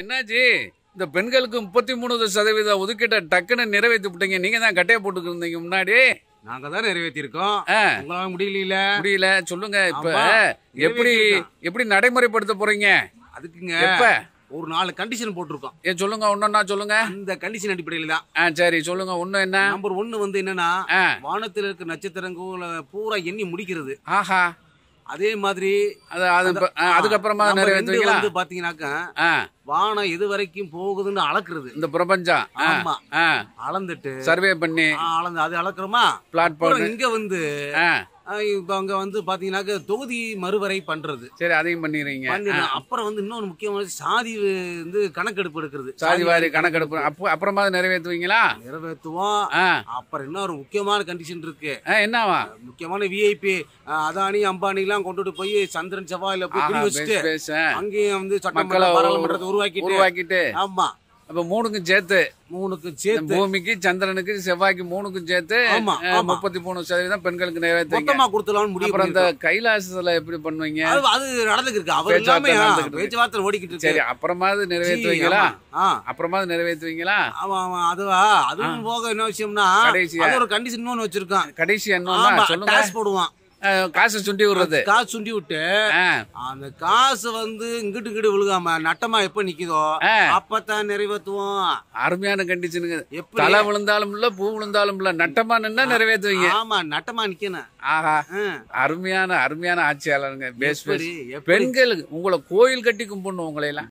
என்னாச்சு இந்த பெண்களுக்கு முப்பத்தி மூணு சதவீத ஒதுக்கீட்டை டக்குன்னு நிறைவேற்றி விட்டீங்க நீங்க தான் கட்டையை போட்டுக்கிருந்தீங்க முன்னாடி நாங்க தான் நிறைவேற்றிருக்கோம் உங்களால முடியல முடியல சொல்லுங்க இப்ப எப்படி எப்படி நடைமுறைப்படுத்த போறீங்க அதுக்குங்க இப்ப ஒரு நாலு கண்டிஷன் போட்டிருக்கோம் ஏன் சொல்லுங்க ஒன்னொன்னா சொல்லுங்க இந்த கண்டிஷன் அடிப்படையில் தான் சரி சொல்லுங்க ஒண்ணு என்ன நம்பர் ஒன்னு வந்து என்னன்னா வானத்தில் இருக்க நட்சத்திரங்களை பூரா எண்ணி முடிக்கிறது ஆஹா அதே மாதிரி அதுக்கப்புறமா நிறைய வந்து பாத்தீங்கன்னாக்கா வானம் இது வரைக்கும் போகுதுன்னு அளக்குறது இந்த பிரபஞ்சம் ஆமா அளந்துட்டு சர்வே பண்ணி அளந்து அது அளக்குறோமா பிளாட்ஃபார்ம் இங்க வந்து இப்போ அங்கே வந்து பார்த்தீங்கன்னாக்க தொகுதி மறுவரை பண்ணுறது சரி அதையும் பண்ணிடுறீங்க அப்புறம் வந்து இன்னொரு முக்கியமான சாதி வந்து கணக்கெடுப்பு எடுக்கிறது சாதி வாரி கணக்கெடுப்பு அப்போ அப்புறமா நிறைவேற்றுவீங்களா நிறைவேற்றுவோம் அப்புறம் இன்னொரு முக்கியமான கண்டிஷன் இருக்கு என்னவா முக்கியமான விஐபி அதானி அம்பானிலாம் கொண்டுட்டு போய் சந்திரன் செவ்வாயில் போய் அங்கேயும் வந்து சட்டமன்ற பாராளுமன்றத்தை உருவாக்கிட்டு உருவாக்கிட்டு ஆமா அப்ப மூணுக்கும் சேர்த்து மூணுக்கும் சேர்த்து பூமிக்கு சந்திரனுக்கு செவ்வாய்க்கு மூணுக்கும் சேர்த்து முப்பத்தி மூணு சதவீதம் பெண்களுக்கு நிறைவேற்ற கொடுத்துலாம்னு முடியும் அப்புறம் அந்த கைலாசத்துல எப்படி பண்ணுவீங்க அது நடந்துக்கிருக்கு அவர் பேச்சுவார்த்தை ஓடிக்கிட்டு சரி அப்புறமா அது நிறைவேற்றுவீங்களா அப்புறமா அது நிறைவேற்றுவீங்களா ஆமா ஆமா அதுவா அதுவும் போக என்ன விஷயம்னா கடைசி ஒரு கண்டிஷன் ஒன்று வச்சிருக்கான் கடைசி என்ன சொல்லுங்க போடுவான் காசு சுண்டி விடுறது காசு சுண்டி விட்டு அந்த காசு வந்து இங்கிட்டு இங்கிட்டு விழுகாம நட்டமா எப்ப நிக்குதோ அப்பதான் நிறைவேற்றுவோம் அருமையான கண்டிஷனுங்க தலை விழுந்தாலும் இல்ல பூ விழுந்தாலும் இல்ல நட்டமா நின்னா நிறைவேற்றுவீங்க ஆமா நட்டமா நிக்கணும் ஆஹா அருமையான அருமையான ஆட்சியாளருங்க பெண்களுக்கு உங்களை கோயில் கட்டி கும்பிடணும் உங்களை எல்லாம்